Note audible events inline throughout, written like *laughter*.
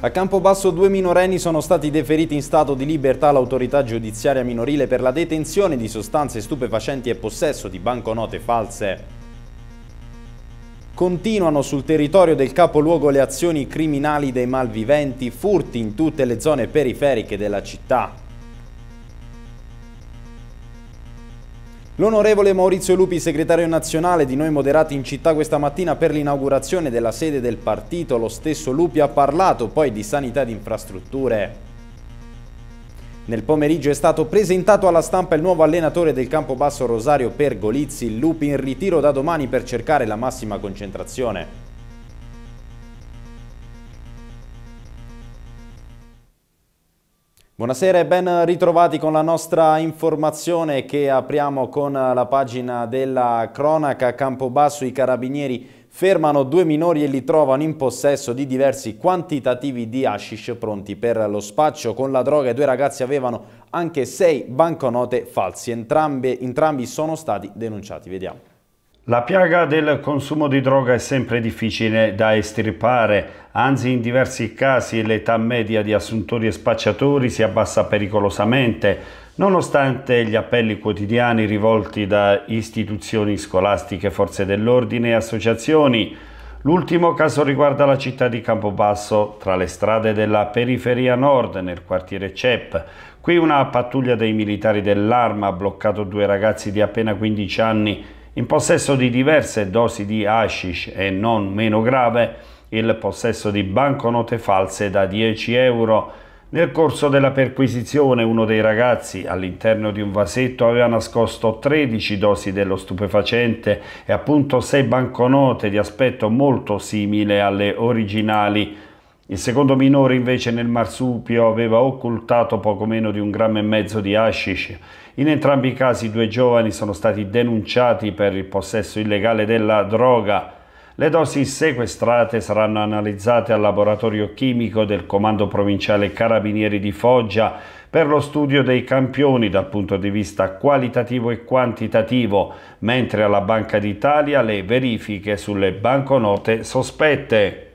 A Campobasso due minorenni sono stati deferiti in stato di libertà all'autorità giudiziaria minorile per la detenzione di sostanze stupefacenti e possesso di banconote false. Continuano sul territorio del capoluogo le azioni criminali dei malviventi, furti in tutte le zone periferiche della città. L'onorevole Maurizio Lupi, segretario nazionale di Noi Moderati in città questa mattina per l'inaugurazione della sede del partito, lo stesso Lupi ha parlato poi di sanità e di infrastrutture. Nel pomeriggio è stato presentato alla stampa il nuovo allenatore del Campobasso Rosario Pergolizzi, Lupi in ritiro da domani per cercare la massima concentrazione. Buonasera e ben ritrovati con la nostra informazione che apriamo con la pagina della cronaca a Campobasso i carabinieri fermano due minori e li trovano in possesso di diversi quantitativi di hashish pronti per lo spaccio. Con la droga i due ragazzi avevano anche sei banconote falsi, entrambi, entrambi sono stati denunciati. Vediamo. La piaga del consumo di droga è sempre difficile da estirpare, anzi in diversi casi l'età media di assuntori e spacciatori si abbassa pericolosamente, nonostante gli appelli quotidiani rivolti da istituzioni scolastiche, forze dell'ordine e associazioni. L'ultimo caso riguarda la città di Campobasso, tra le strade della periferia nord, nel quartiere CEP. Qui una pattuglia dei militari dell'arma ha bloccato due ragazzi di appena 15 anni in possesso di diverse dosi di hashish e non meno grave il possesso di banconote false da 10 euro. Nel corso della perquisizione uno dei ragazzi all'interno di un vasetto aveva nascosto 13 dosi dello stupefacente e appunto 6 banconote di aspetto molto simile alle originali. Il secondo minore invece nel marsupio aveva occultato poco meno di un grammo e mezzo di hashish in entrambi i casi i due giovani sono stati denunciati per il possesso illegale della droga. Le dosi sequestrate saranno analizzate al laboratorio chimico del Comando Provinciale Carabinieri di Foggia per lo studio dei campioni dal punto di vista qualitativo e quantitativo, mentre alla Banca d'Italia le verifiche sulle banconote sospette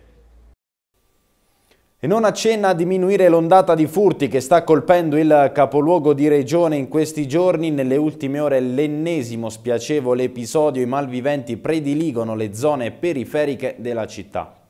e non accenna a diminuire l'ondata di furti che sta colpendo il capoluogo di regione in questi giorni. Nelle ultime ore l'ennesimo spiacevole episodio, i malviventi prediligono le zone periferiche della città.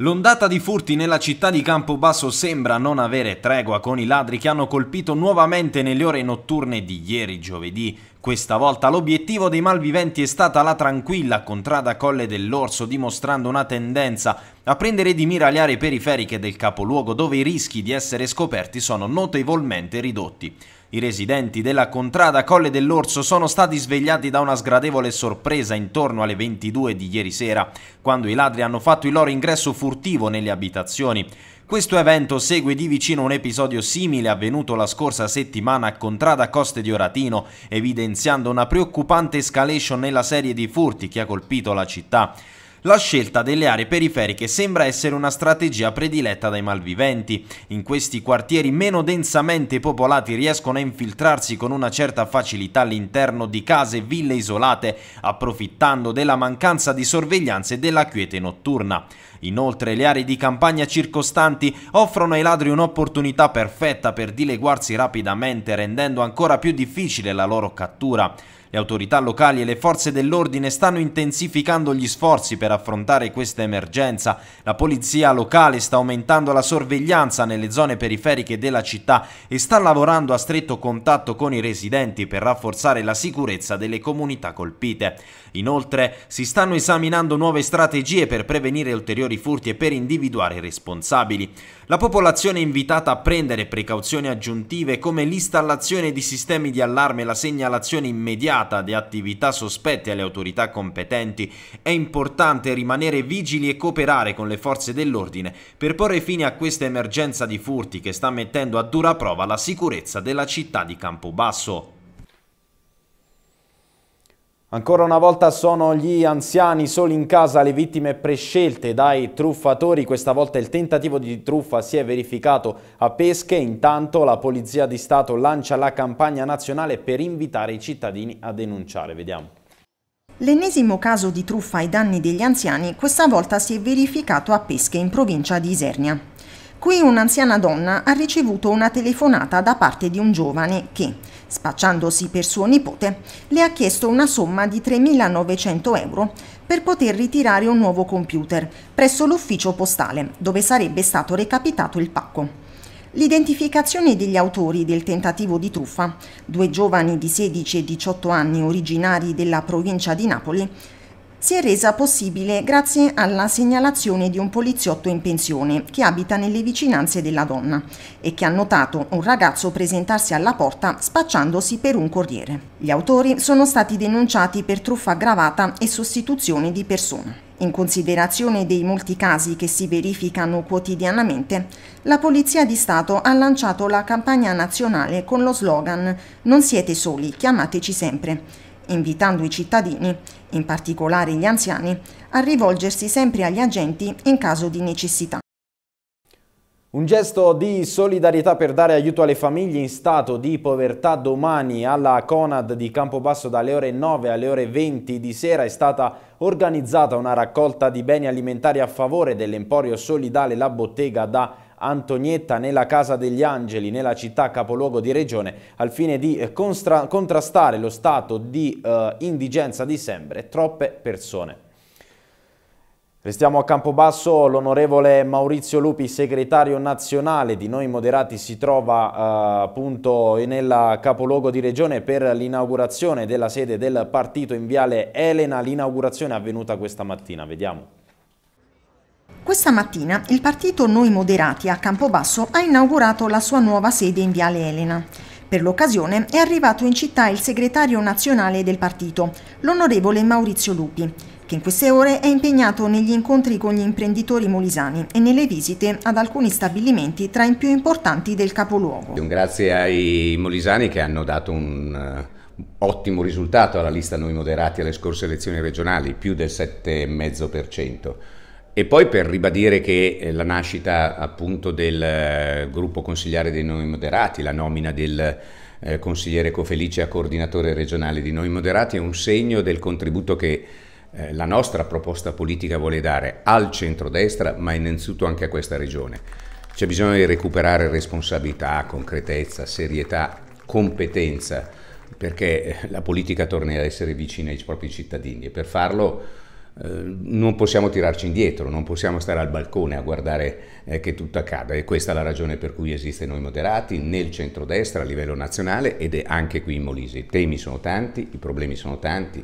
L'ondata di furti nella città di Campobasso sembra non avere tregua con i ladri che hanno colpito nuovamente nelle ore notturne di ieri giovedì. Questa volta l'obiettivo dei malviventi è stata la tranquilla contrada Colle dell'Orso, dimostrando una tendenza a prendere di mira le aree periferiche del capoluogo dove i rischi di essere scoperti sono notevolmente ridotti. I residenti della contrada Colle dell'Orso sono stati svegliati da una sgradevole sorpresa intorno alle 22 di ieri sera, quando i ladri hanno fatto il loro ingresso furtivo nelle abitazioni. Questo evento segue di vicino un episodio simile avvenuto la scorsa settimana a Contrada Coste di Oratino, evidenziando una preoccupante escalation nella serie di furti che ha colpito la città. La scelta delle aree periferiche sembra essere una strategia prediletta dai malviventi. In questi quartieri meno densamente popolati riescono a infiltrarsi con una certa facilità all'interno di case e ville isolate, approfittando della mancanza di sorveglianza e della quiete notturna. Inoltre le aree di campagna circostanti offrono ai ladri un'opportunità perfetta per dileguarsi rapidamente rendendo ancora più difficile la loro cattura. Le autorità locali e le forze dell'ordine stanno intensificando gli sforzi per affrontare questa emergenza. La polizia locale sta aumentando la sorveglianza nelle zone periferiche della città e sta lavorando a stretto contatto con i residenti per rafforzare la sicurezza delle comunità colpite. Inoltre si stanno esaminando nuove strategie per prevenire ulteriori furti e per individuare i responsabili. La popolazione è invitata a prendere precauzioni aggiuntive come l'installazione di sistemi di allarme e la segnalazione immediata delicata di attività sospette alle autorità competenti, è importante rimanere vigili e cooperare con le forze dell'ordine per porre fine a questa emergenza di furti che sta mettendo a dura prova la sicurezza della città di Campobasso. Ancora una volta sono gli anziani soli in casa le vittime prescelte dai truffatori, questa volta il tentativo di truffa si è verificato a Pesche, intanto la Polizia di Stato lancia la campagna nazionale per invitare i cittadini a denunciare, vediamo. L'ennesimo caso di truffa ai danni degli anziani questa volta si è verificato a Pesche in provincia di Isernia. Qui un'anziana donna ha ricevuto una telefonata da parte di un giovane che, spacciandosi per suo nipote, le ha chiesto una somma di 3.900 euro per poter ritirare un nuovo computer presso l'ufficio postale dove sarebbe stato recapitato il pacco. L'identificazione degli autori del tentativo di truffa, due giovani di 16 e 18 anni originari della provincia di Napoli, si è resa possibile grazie alla segnalazione di un poliziotto in pensione che abita nelle vicinanze della donna e che ha notato un ragazzo presentarsi alla porta spacciandosi per un corriere. Gli autori sono stati denunciati per truffa aggravata e sostituzione di persona. In considerazione dei molti casi che si verificano quotidianamente, la Polizia di Stato ha lanciato la campagna nazionale con lo slogan Non siete soli, chiamateci sempre invitando i cittadini, in particolare gli anziani, a rivolgersi sempre agli agenti in caso di necessità. Un gesto di solidarietà per dare aiuto alle famiglie in stato di povertà domani alla Conad di Campobasso dalle ore 9 alle ore 20 di sera è stata organizzata una raccolta di beni alimentari a favore dell'Emporio Solidale La Bottega da Antonietta nella Casa degli Angeli, nella città capoluogo di regione, al fine di eh, contrastare lo stato di eh, indigenza di sempre troppe persone. Restiamo a Campobasso, l'onorevole Maurizio Lupi, segretario nazionale di Noi Moderati, si trova eh, appunto nel capoluogo di regione per l'inaugurazione della sede del partito in Viale Elena, l'inaugurazione è avvenuta questa mattina, vediamo. Questa mattina il partito Noi Moderati a Campobasso ha inaugurato la sua nuova sede in Viale Elena. Per l'occasione è arrivato in città il segretario nazionale del partito, l'onorevole Maurizio Lupi, che in queste ore è impegnato negli incontri con gli imprenditori molisani e nelle visite ad alcuni stabilimenti tra i più importanti del capoluogo. Un grazie ai molisani che hanno dato un eh, ottimo risultato alla lista Noi Moderati alle scorse elezioni regionali, più del 7,5% e poi per ribadire che eh, la nascita appunto del eh, gruppo consigliare dei Noi Moderati, la nomina del eh, consigliere Cofelice a coordinatore regionale di Noi Moderati è un segno del contributo che eh, la nostra proposta politica vuole dare al centrodestra, ma innanzitutto anche a questa regione. C'è bisogno di recuperare responsabilità, concretezza, serietà, competenza, perché eh, la politica torni ad essere vicina ai propri cittadini e per farlo eh, non possiamo tirarci indietro, non possiamo stare al balcone a guardare eh, che tutto accada e questa è la ragione per cui esiste Noi Moderati nel centrodestra a livello nazionale ed è anche qui in Molise. I temi sono tanti, i problemi sono tanti,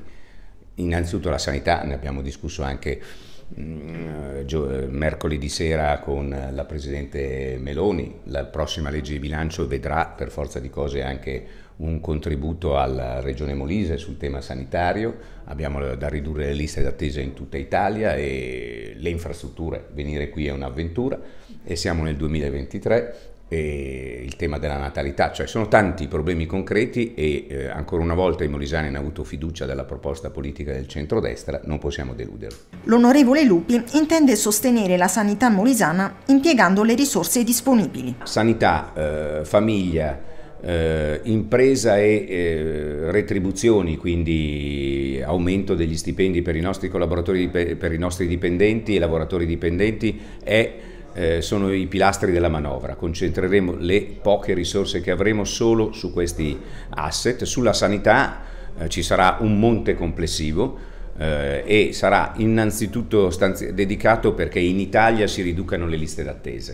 innanzitutto la sanità, ne abbiamo discusso anche mh, mm, mercoledì sera con la Presidente Meloni, la prossima legge di bilancio vedrà per forza di cose anche un contributo alla Regione Molise sul tema sanitario, abbiamo eh, da ridurre le liste d'attesa in tutta Italia e le infrastrutture, venire qui è un'avventura e siamo nel 2023 il tema della natalità, cioè sono tanti problemi concreti e eh, ancora una volta i molisani hanno avuto fiducia dalla proposta politica del centrodestra, non possiamo deluderlo. L'onorevole Lupi intende sostenere la sanità molisana impiegando le risorse disponibili. Sanità, eh, famiglia, eh, impresa e eh, retribuzioni, quindi aumento degli stipendi per i nostri collaboratori, per i nostri dipendenti e lavoratori dipendenti è, eh, sono i pilastri della manovra. Concentreremo le poche risorse che avremo solo su questi asset. Sulla sanità eh, ci sarà un monte complessivo. Eh, e sarà innanzitutto dedicato perché in Italia si riducano le liste d'attesa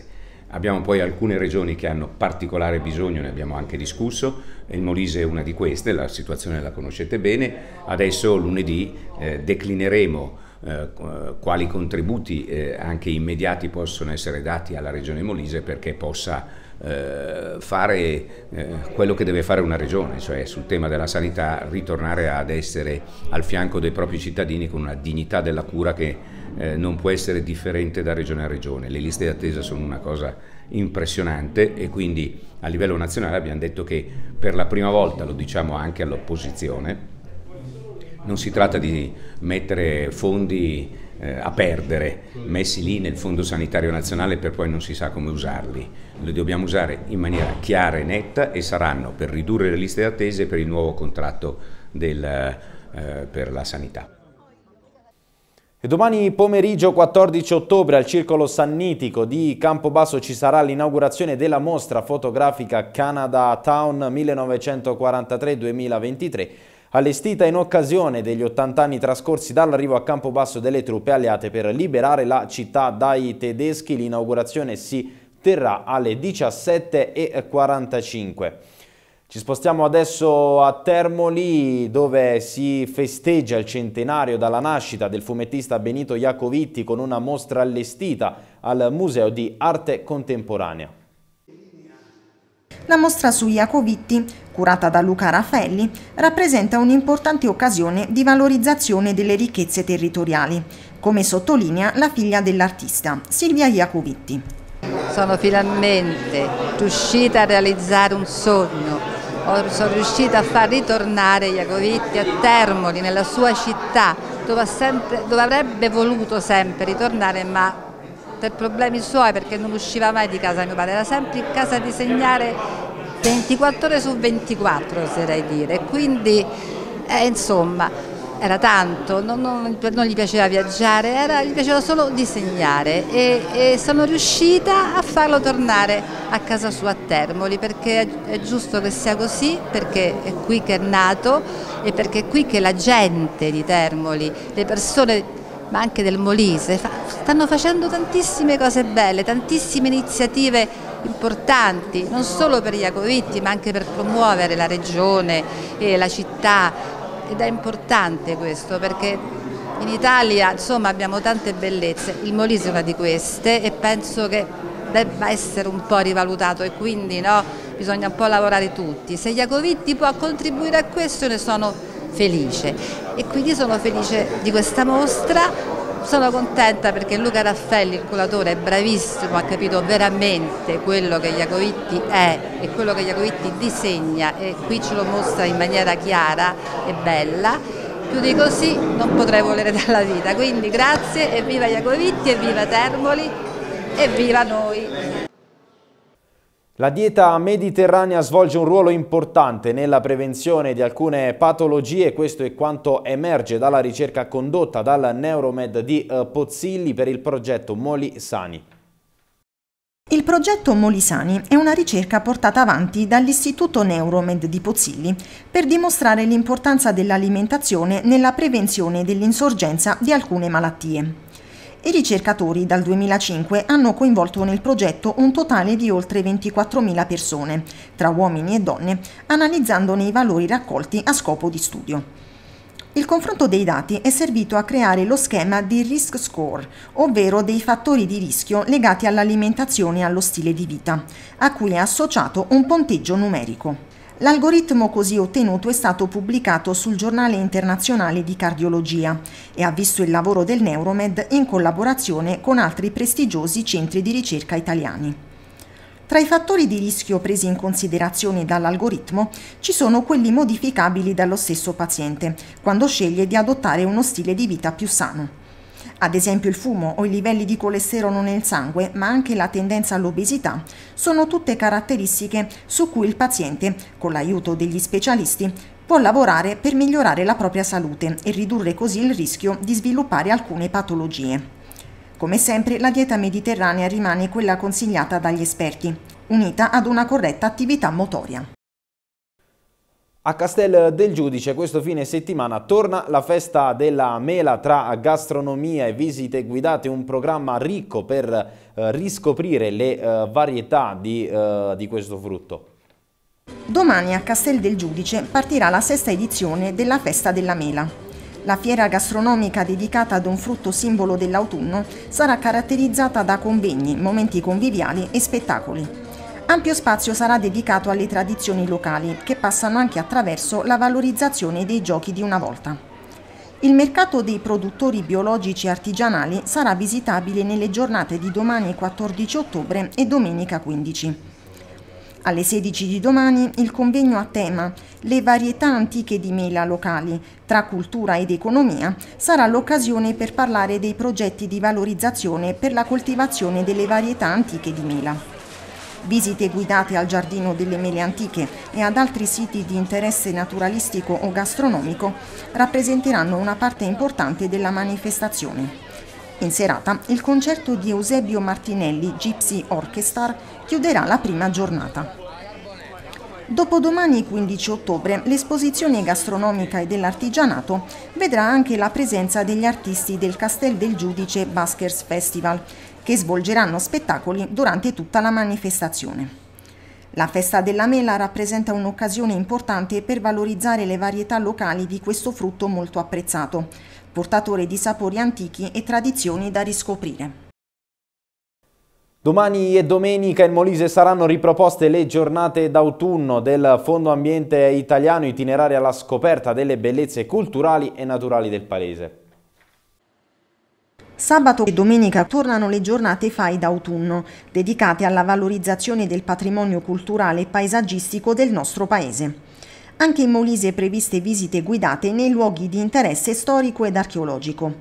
Abbiamo poi alcune regioni che hanno particolare bisogno, ne abbiamo anche discusso, il Molise è una di queste, la situazione la conoscete bene, adesso lunedì eh, declineremo eh, quali contributi eh, anche immediati possono essere dati alla regione Molise perché possa eh, fare eh, quello che deve fare una regione, cioè sul tema della sanità ritornare ad essere al fianco dei propri cittadini con una dignità della cura che eh, non può essere differente da regione a regione. Le liste d'attesa sono una cosa impressionante e quindi a livello nazionale abbiamo detto che per la prima volta, lo diciamo anche all'opposizione, non si tratta di mettere fondi eh, a perdere, messi lì nel Fondo Sanitario Nazionale per poi non si sa come usarli. Li dobbiamo usare in maniera chiara e netta e saranno per ridurre le liste d'attesa e per il nuovo contratto del, eh, per la sanità. E domani pomeriggio 14 ottobre al Circolo Sannitico di Campobasso ci sarà l'inaugurazione della mostra fotografica Canada Town 1943-2023 allestita in occasione degli 80 anni trascorsi dall'arrivo a Campobasso delle truppe alleate per liberare la città dai tedeschi. L'inaugurazione si terrà alle 17.45. Ci spostiamo adesso a Termoli dove si festeggia il centenario dalla nascita del fumettista Benito Iacovitti con una mostra allestita al Museo di Arte Contemporanea. La mostra su Iacovitti, curata da Luca Raffelli, rappresenta un'importante occasione di valorizzazione delle ricchezze territoriali, come sottolinea la figlia dell'artista, Silvia Iacovitti. Sono finalmente riuscita a realizzare un sogno sono riuscita a far ritornare Iacovitti a Termoli, nella sua città, dove, sempre, dove avrebbe voluto sempre ritornare, ma per problemi suoi, perché non usciva mai di casa mio padre, era sempre in casa a disegnare 24 ore su 24, oserei dire. Quindi, eh, insomma, era tanto, non, non, non, gli piaceva viaggiare, era, gli piaceva solo disegnare e, e, sono riuscita a farlo tornare a casa sua a Termoli perché è, è, giusto che sia così, perché è qui che è nato e perché è qui che la gente di Termoli, le persone ma anche del Molise, fa, stanno facendo tantissime cose belle, tantissime iniziative importanti, non solo per gli Iacovitti ma anche per promuovere la regione e la città ed è importante questo perché in Italia insomma, abbiamo tante bellezze, il Molise è una di queste e penso che debba essere un po' rivalutato e quindi no, bisogna un po' lavorare tutti. Se Iacovitti può contribuire a questo ne sono felice e quindi sono felice di questa mostra sono contenta perché Luca Raffaelli, il curatore, è bravissimo, ha capito veramente quello che Iacovitti è e quello che Iacovitti disegna e qui ce lo mostra in maniera chiara e bella. Più di così non potrei volere dalla vita, quindi grazie e viva Iacovitti e viva Termoli e viva noi! La dieta mediterranea svolge un ruolo importante nella prevenzione di alcune patologie, questo è quanto emerge dalla ricerca condotta dal Neuromed di eh, Pozzilli per il progetto Moli Sani. Il progetto Molisani è una ricerca portata avanti dall'Istituto Neuromed di Pozzilli per dimostrare l'importanza dell'alimentazione nella prevenzione dell'insorgenza di alcune malattie. I ricercatori dal 2005 hanno coinvolto nel progetto un totale di oltre 24.000 persone, tra uomini e donne, analizzandone i valori raccolti a scopo di studio. Il confronto dei dati è servito a creare lo schema di risk score, ovvero dei fattori di rischio legati all'alimentazione e allo stile di vita, a cui è associato un punteggio numerico. L'algoritmo così ottenuto è stato pubblicato sul giornale internazionale di cardiologia e ha visto il lavoro del Neuromed in collaborazione con altri prestigiosi centri di ricerca italiani. Tra i fattori di rischio presi in considerazione dall'algoritmo ci sono quelli modificabili dallo stesso paziente quando sceglie di adottare uno stile di vita più sano ad esempio il fumo o i livelli di colesterolo nel sangue, ma anche la tendenza all'obesità, sono tutte caratteristiche su cui il paziente, con l'aiuto degli specialisti, può lavorare per migliorare la propria salute e ridurre così il rischio di sviluppare alcune patologie. Come sempre, la dieta mediterranea rimane quella consigliata dagli esperti, unita ad una corretta attività motoria. A Castel del Giudice questo fine settimana torna la festa della mela tra gastronomia e visite guidate, un programma ricco per eh, riscoprire le eh, varietà di, eh, di questo frutto. Domani a Castel del Giudice partirà la sesta edizione della Festa della Mela. La fiera gastronomica dedicata ad un frutto simbolo dell'autunno sarà caratterizzata da convegni, momenti conviviali e spettacoli. Ampio spazio sarà dedicato alle tradizioni locali, che passano anche attraverso la valorizzazione dei giochi di una volta. Il mercato dei produttori biologici artigianali sarà visitabile nelle giornate di domani 14 ottobre e domenica 15. Alle 16 di domani il convegno a tema Le varietà antiche di mela locali tra cultura ed economia sarà l'occasione per parlare dei progetti di valorizzazione per la coltivazione delle varietà antiche di mela visite guidate al Giardino delle Mele Antiche e ad altri siti di interesse naturalistico o gastronomico rappresenteranno una parte importante della manifestazione. In serata il concerto di Eusebio Martinelli Gypsy Orchestra chiuderà la prima giornata. Dopodomani 15 ottobre l'esposizione gastronomica e dell'artigianato vedrà anche la presenza degli artisti del Castel del Giudice Baskers Festival che svolgeranno spettacoli durante tutta la manifestazione. La festa della mela rappresenta un'occasione importante per valorizzare le varietà locali di questo frutto molto apprezzato, portatore di sapori antichi e tradizioni da riscoprire. Domani e domenica in Molise saranno riproposte le giornate d'autunno del Fondo Ambiente Italiano itinerari alla scoperta delle bellezze culturali e naturali del Paese. Sabato e domenica tornano le giornate FAI d'autunno, dedicate alla valorizzazione del patrimonio culturale e paesaggistico del nostro Paese. Anche in Molise è previste visite guidate nei luoghi di interesse storico ed archeologico.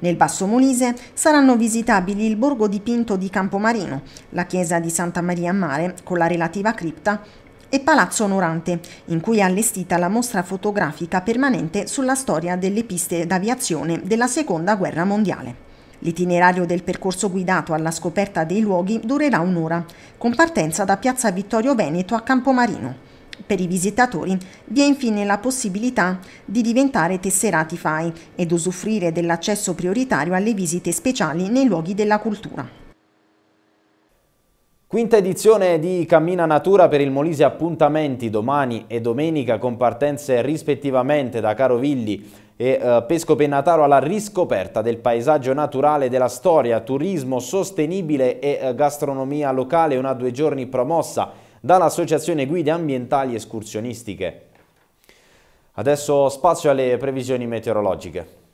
Nel Basso Molise saranno visitabili il borgo dipinto di Campomarino, la chiesa di Santa Maria a Mare con la relativa cripta e Palazzo Onorante, in cui è allestita la mostra fotografica permanente sulla storia delle piste d'aviazione della Seconda Guerra Mondiale. L'itinerario del percorso guidato alla scoperta dei luoghi durerà un'ora, con partenza da Piazza Vittorio Veneto a Campomarino. Per i visitatori vi è infine la possibilità di diventare tesserati FAI ed usufruire dell'accesso prioritario alle visite speciali nei luoghi della cultura. Quinta edizione di Cammina Natura per il Molise appuntamenti domani e domenica con partenze rispettivamente da Carovilli e eh, Pesco Pennataro alla riscoperta del paesaggio naturale della storia, turismo sostenibile e eh, gastronomia locale, una due giorni promossa dall'Associazione Guide Ambientali Escursionistiche. Adesso spazio alle previsioni meteorologiche.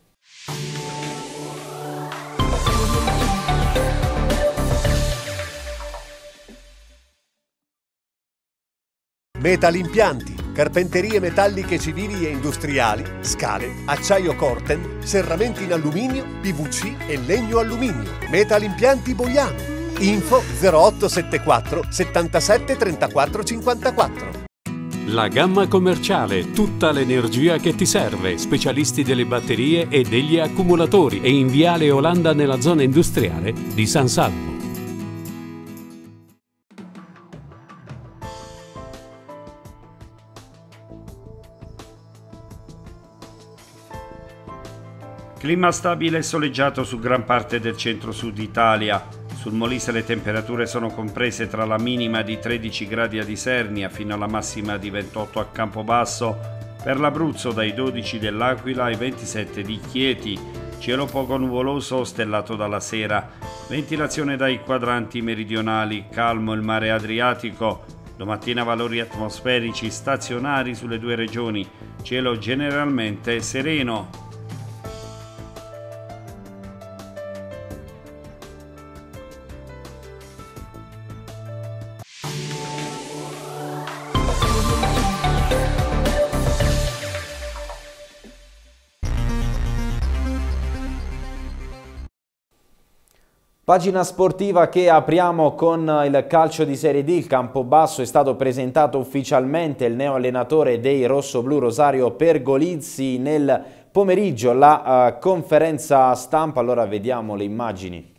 Metal impianti, carpenterie metalliche civili e industriali, scale, acciaio corten, serramenti in alluminio, PVC e legno alluminio. Metal impianti Boiano Info 0874 77 34 54. La gamma commerciale, tutta l'energia che ti serve, specialisti delle batterie e degli accumulatori e in Viale Olanda nella zona industriale di San Salvo. Clima stabile e soleggiato su gran parte del centro-sud Italia. Sul Molise le temperature sono comprese tra la minima di 13 gradi a Isernia fino alla massima di 28 a Campobasso, per l'Abruzzo dai 12 dell'Aquila ai 27 di Chieti, cielo poco nuvoloso stellato dalla sera, ventilazione dai quadranti meridionali, calmo il mare Adriatico, domattina valori atmosferici stazionari sulle due regioni, cielo generalmente sereno. Pagina sportiva che apriamo con il calcio di Serie D, il Campobasso è stato presentato ufficialmente il neo allenatore dei rossoblù Rosario Pergolizzi nel pomeriggio la uh, conferenza stampa, allora vediamo le immagini.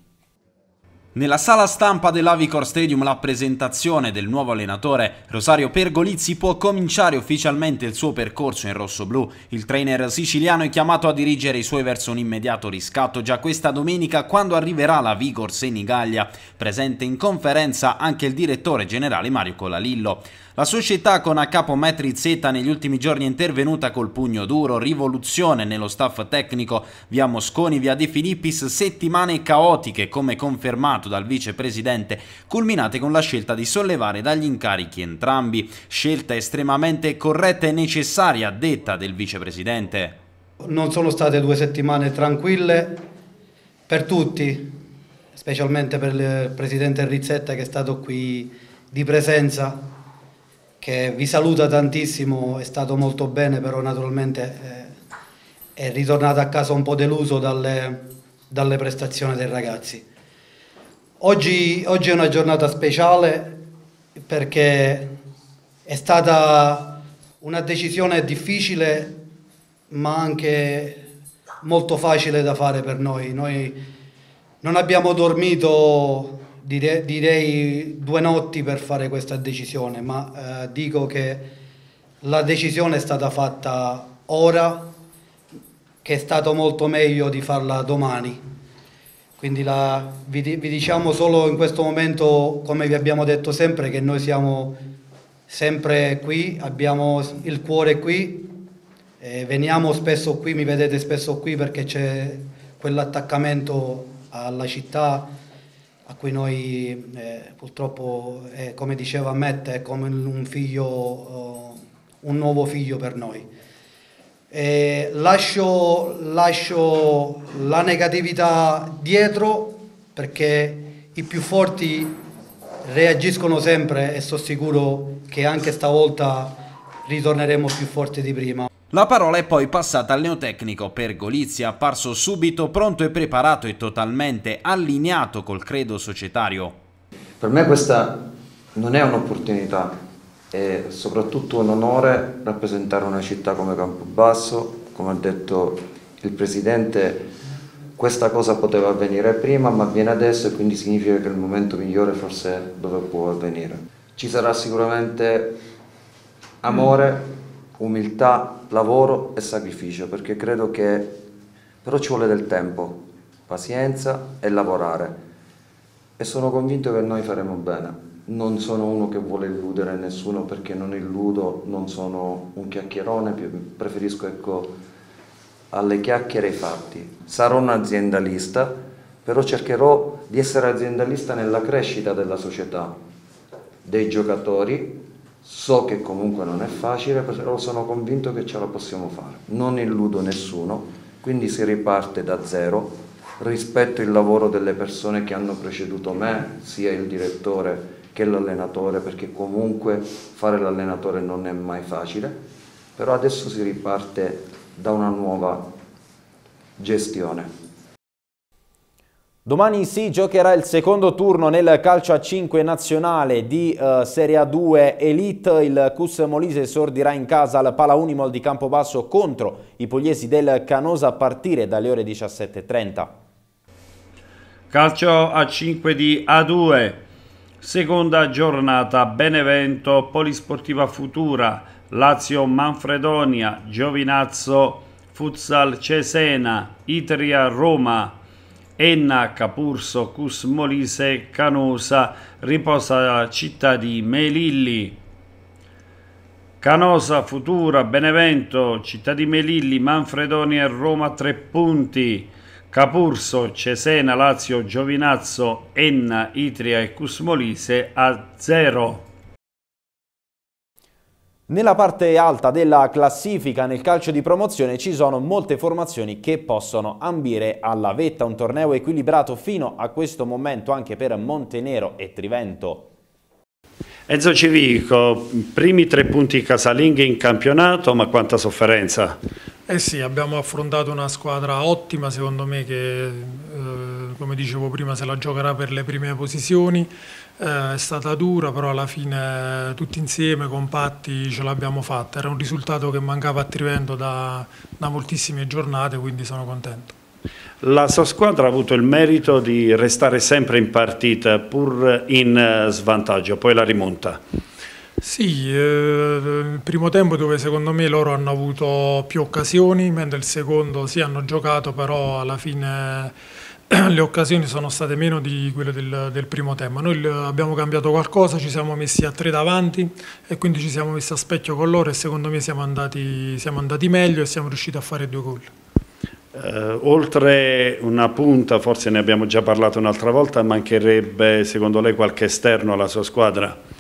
Nella sala stampa dell'Avicor Stadium la presentazione del nuovo allenatore Rosario Pergolizzi può cominciare ufficialmente il suo percorso in rosso-blu. Il trainer siciliano è chiamato a dirigere i suoi verso un immediato riscatto già questa domenica quando arriverà la Vigor Senigallia. Presente in conferenza anche il direttore generale Mario Colalillo. La società con a capo Metri Z negli ultimi giorni è intervenuta col pugno duro, rivoluzione nello staff tecnico via Mosconi, via De Filippis, settimane caotiche come confermato dal vicepresidente, culminate con la scelta di sollevare dagli incarichi entrambi, scelta estremamente corretta e necessaria, detta del vicepresidente. Non sono state due settimane tranquille per tutti, specialmente per il presidente Rizzetta che è stato qui di presenza che vi saluta tantissimo, è stato molto bene, però naturalmente eh, è ritornato a casa un po' deluso dalle, dalle prestazioni dei ragazzi. Oggi, oggi, è una giornata speciale perché è stata una decisione difficile ma anche molto facile da fare per noi. Noi non abbiamo dormito dire, direi due notti per fare questa decisione, ma eh, dico che la decisione è stata fatta ora, che è stato molto meglio di farla domani. Quindi la, vi, vi, diciamo solo in questo momento, come vi abbiamo detto sempre, che noi siamo sempre qui, abbiamo il cuore qui, veniamo spesso qui, mi vedete spesso qui perché c'è quell'attaccamento alla città, a cui noi eh, purtroppo, eh, come diceva Matt, è come un, figlio, eh, un nuovo figlio per noi. Lascio, lascio la negatività dietro perché i più forti reagiscono sempre e sono sicuro che anche stavolta ritorneremo più forti di prima. La parola è poi passata al neotecnico Pergolizzi, apparso subito pronto e preparato e totalmente allineato col credo societario. Per me questa non è un'opportunità, è soprattutto un onore rappresentare una città come Campobasso, come ha detto il Presidente, questa cosa poteva avvenire prima ma avviene adesso e quindi significa che il momento migliore forse dove può avvenire. Ci sarà sicuramente amore, umiltà, lavoro e sacrificio, perché credo che però ci vuole del tempo, pazienza e lavorare. E sono convinto che noi faremo bene. Non sono uno che vuole illudere nessuno perché non illudo, non sono un chiacchierone, preferisco ecco, alle chiacchiere i fatti. Sarò un aziendalista, però cercherò di essere aziendalista nella crescita della società, dei giocatori So che comunque non è facile, però sono convinto che ce la possiamo fare. Non illudo nessuno, quindi si riparte da zero. Rispetto il lavoro delle persone che hanno preceduto me, sia il direttore che l'allenatore, perché comunque fare l'allenatore non è mai facile, però adesso si riparte da una nuova gestione. Domani si giocherà il secondo turno nel calcio a 5 nazionale di uh, Serie A2 Elite. Il Cus Molise sordirà in casa al Pala Unimol di Campobasso contro i pugliesi del Canosa a partire dalle ore 17.30. Calcio a 5 di A2, seconda giornata Benevento, Polisportiva Futura, Lazio Manfredonia, Giovinazzo, Futsal Cesena, Itria Roma, Enna, Capurso, Cusmolise, Canosa, riposa città di Melilli. Canosa, Futura, Benevento, città di Melilli, Manfredoni e Roma tre punti. Capurso, Cesena, Lazio, Giovinazzo, Enna, Itria e Cusmolise a zero. Nella parte alta della classifica nel calcio di promozione ci sono molte formazioni che possono ambire alla vetta, un torneo equilibrato fino a questo momento anche per Montenero e Trivento. Enzo Civico, primi tre punti casalinghi in campionato, ma quanta sofferenza eh sì, abbiamo affrontato una squadra ottima secondo me che, eh, come dicevo prima, se la giocherà per le prime posizioni. Eh, è stata dura, però alla fine tutti insieme, compatti, ce l'abbiamo fatta. Era un risultato che mancava a Trivento da, da moltissime giornate, quindi sono contento. La sua squadra ha avuto il merito di restare sempre in partita pur in eh, svantaggio, poi la rimonta. Sì, eh, il primo tempo dove secondo me loro hanno avuto più occasioni, mentre il secondo sì hanno giocato, però alla fine *clears throat* le occasioni sono state meno di quelle del, del primo tempo. Noi abbiamo cambiato qualcosa, ci siamo messi a tre davanti e quindi ci siamo messi a specchio con loro e secondo me siamo andati, siamo andati meglio e siamo riusciti a fare due gol. Eh, oltre una punta, forse ne abbiamo già parlato un'altra volta, mancherebbe secondo lei qualche esterno alla sua squadra?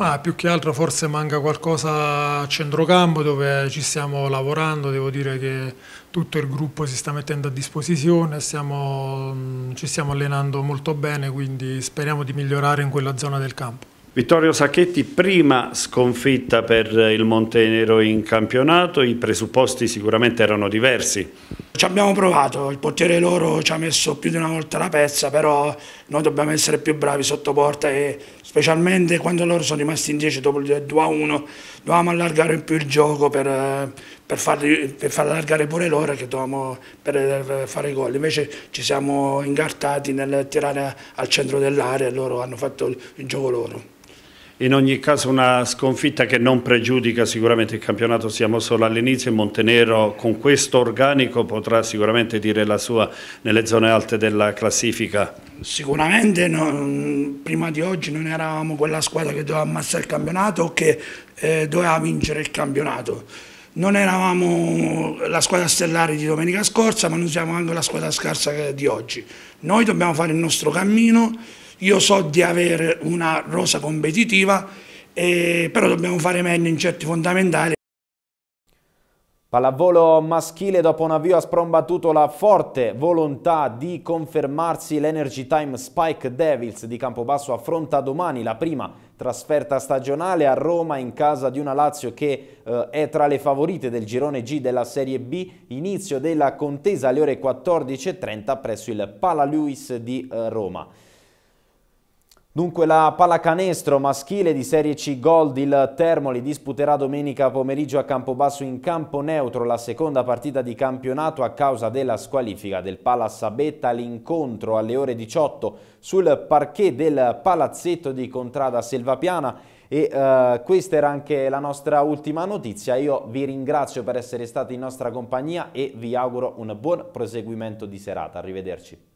Ma più che altro forse manca qualcosa a centrocampo dove ci stiamo lavorando, devo dire che tutto il gruppo si sta mettendo a disposizione, stiamo, mm, ci stiamo allenando molto bene, quindi speriamo di migliorare in quella zona del campo. Vittorio Sacchetti, prima sconfitta per il Montenero in campionato, i presupposti sicuramente erano diversi. Ci abbiamo provato, il portiere loro ci ha messo più di una volta la pezza, però noi dobbiamo essere più bravi sotto porta e specialmente quando loro sono rimasti in 10 dopo il 2 a 1, dovevamo allargare in più il gioco per, eh, per, farli, per far allargare pure loro dovevamo, per eh, fare gol. Invece ci siamo incartati nel tirare al centro dell'area e loro hanno fatto il gioco loro. In ogni caso una sconfitta che non pregiudica sicuramente il campionato, siamo solo all'inizio e Montenero con questo organico potrà sicuramente dire la sua nelle zone alte della classifica. Sicuramente non, prima di oggi non eravamo quella squadra che doveva ammazzare il campionato o che eh, doveva vincere il campionato non eravamo la squadra stellare di domenica scorsa, ma non siamo anche la squadra scarsa di oggi. Noi dobbiamo fare il nostro cammino io so di avere una rosa competitiva, eh, però dobbiamo fare meglio in certi fondamentali. Pallavolo maschile dopo un avvio ha sprombattuto la forte volontà di confermarsi l'Energy Time Spike Devils di Campobasso affronta domani la prima trasferta stagionale a Roma in casa di una Lazio che eh, è tra le favorite del girone G della Serie B, inizio della contesa alle ore 14.30 presso il Pala Luis di eh, Roma. Dunque la pallacanestro maschile di Serie C Gold il Termoli disputerà domenica pomeriggio a Campobasso in campo neutro la seconda partita di campionato a causa della squalifica del Pala Sabetta l'incontro alle ore 18 sul parquet del palazzetto di Contrada Selvapiana e eh, questa era anche la nostra ultima notizia io vi ringrazio per essere stati in nostra compagnia e vi auguro un buon proseguimento di serata arrivederci